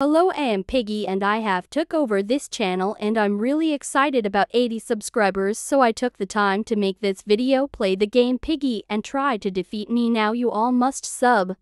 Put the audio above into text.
Hello I am Piggy and I have took over this channel and I'm really excited about 80 subscribers so I took the time to make this video play the game Piggy and try to defeat me now you all must sub.